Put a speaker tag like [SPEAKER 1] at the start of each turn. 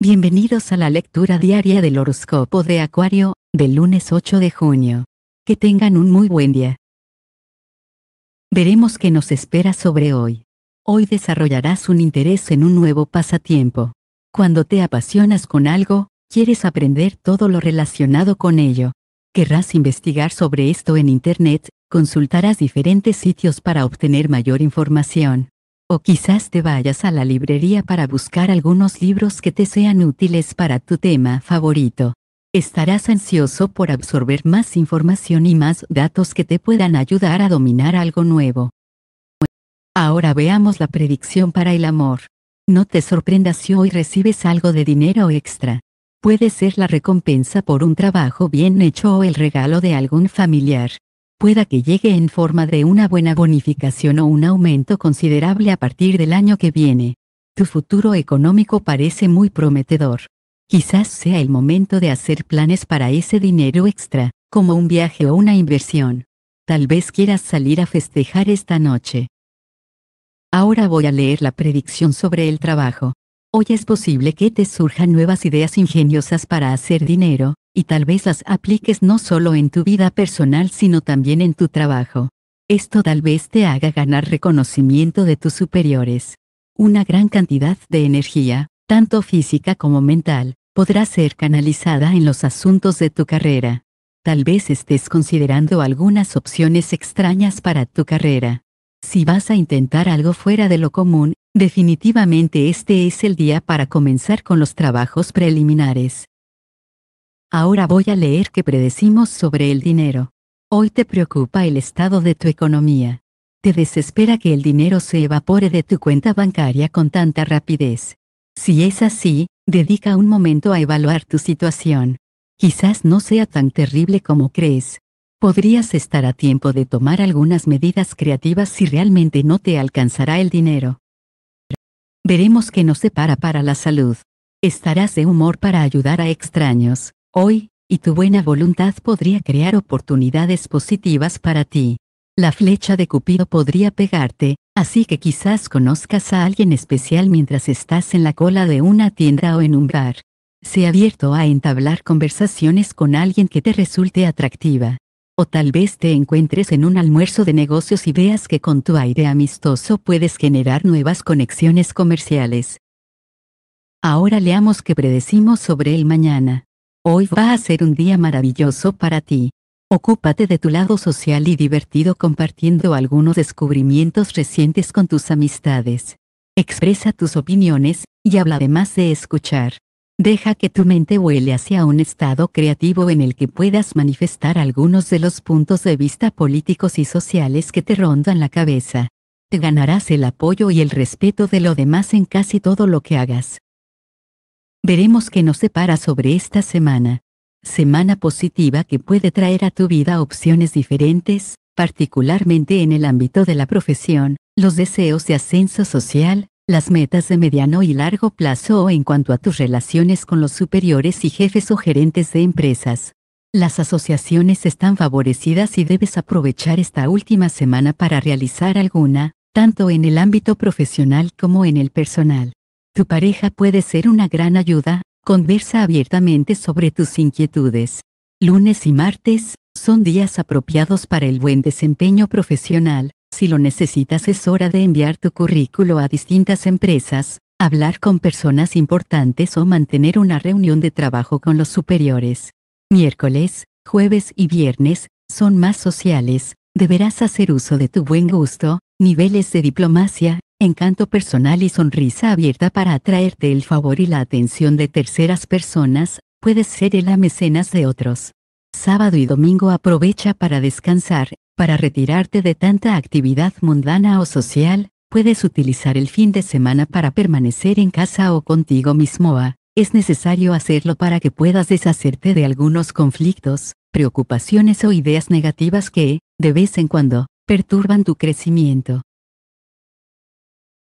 [SPEAKER 1] Bienvenidos a la lectura diaria del horóscopo de Acuario, del lunes 8 de junio. Que tengan un muy buen día. Veremos qué nos espera sobre hoy. Hoy desarrollarás un interés en un nuevo pasatiempo. Cuando te apasionas con algo, quieres aprender todo lo relacionado con ello. Querrás investigar sobre esto en Internet, consultarás diferentes sitios para obtener mayor información. O quizás te vayas a la librería para buscar algunos libros que te sean útiles para tu tema favorito. Estarás ansioso por absorber más información y más datos que te puedan ayudar a dominar algo nuevo. Ahora veamos la predicción para el amor. No te sorprendas si hoy recibes algo de dinero extra. Puede ser la recompensa por un trabajo bien hecho o el regalo de algún familiar pueda que llegue en forma de una buena bonificación o un aumento considerable a partir del año que viene. Tu futuro económico parece muy prometedor. Quizás sea el momento de hacer planes para ese dinero extra, como un viaje o una inversión. Tal vez quieras salir a festejar esta noche. Ahora voy a leer la predicción sobre el trabajo. Hoy es posible que te surjan nuevas ideas ingeniosas para hacer dinero, y tal vez las apliques no solo en tu vida personal sino también en tu trabajo. Esto tal vez te haga ganar reconocimiento de tus superiores. Una gran cantidad de energía, tanto física como mental, podrá ser canalizada en los asuntos de tu carrera. Tal vez estés considerando algunas opciones extrañas para tu carrera. Si vas a intentar algo fuera de lo común, definitivamente este es el día para comenzar con los trabajos preliminares. Ahora voy a leer qué predecimos sobre el dinero. Hoy te preocupa el estado de tu economía. Te desespera que el dinero se evapore de tu cuenta bancaria con tanta rapidez. Si es así, dedica un momento a evaluar tu situación. Quizás no sea tan terrible como crees. Podrías estar a tiempo de tomar algunas medidas creativas si realmente no te alcanzará el dinero. Veremos que no se para para la salud. Estarás de humor para ayudar a extraños hoy, y tu buena voluntad podría crear oportunidades positivas para ti. La flecha de Cupido podría pegarte, así que quizás conozcas a alguien especial mientras estás en la cola de una tienda o en un bar. Sé abierto a entablar conversaciones con alguien que te resulte atractiva. O tal vez te encuentres en un almuerzo de negocios y veas que con tu aire amistoso puedes generar nuevas conexiones comerciales. Ahora leamos que predecimos sobre el mañana. Hoy va a ser un día maravilloso para ti. Ocúpate de tu lado social y divertido compartiendo algunos descubrimientos recientes con tus amistades. Expresa tus opiniones, y habla además de escuchar. Deja que tu mente huele hacia un estado creativo en el que puedas manifestar algunos de los puntos de vista políticos y sociales que te rondan la cabeza. Te ganarás el apoyo y el respeto de lo demás en casi todo lo que hagas. Veremos qué nos separa sobre esta semana. Semana positiva que puede traer a tu vida opciones diferentes, particularmente en el ámbito de la profesión, los deseos de ascenso social, las metas de mediano y largo plazo o en cuanto a tus relaciones con los superiores y jefes o gerentes de empresas. Las asociaciones están favorecidas y debes aprovechar esta última semana para realizar alguna, tanto en el ámbito profesional como en el personal. Tu pareja puede ser una gran ayuda, conversa abiertamente sobre tus inquietudes. Lunes y martes, son días apropiados para el buen desempeño profesional, si lo necesitas es hora de enviar tu currículo a distintas empresas, hablar con personas importantes o mantener una reunión de trabajo con los superiores. Miércoles, jueves y viernes, son más sociales, deberás hacer uso de tu buen gusto, niveles de diplomacia, encanto personal y sonrisa abierta para atraerte el favor y la atención de terceras personas, puedes ser el amecenas de otros. Sábado y domingo aprovecha para descansar, para retirarte de tanta actividad mundana o social, puedes utilizar el fin de semana para permanecer en casa o contigo mismo. Ah, es necesario hacerlo para que puedas deshacerte de algunos conflictos, preocupaciones o ideas negativas que, de vez en cuando, perturban tu crecimiento.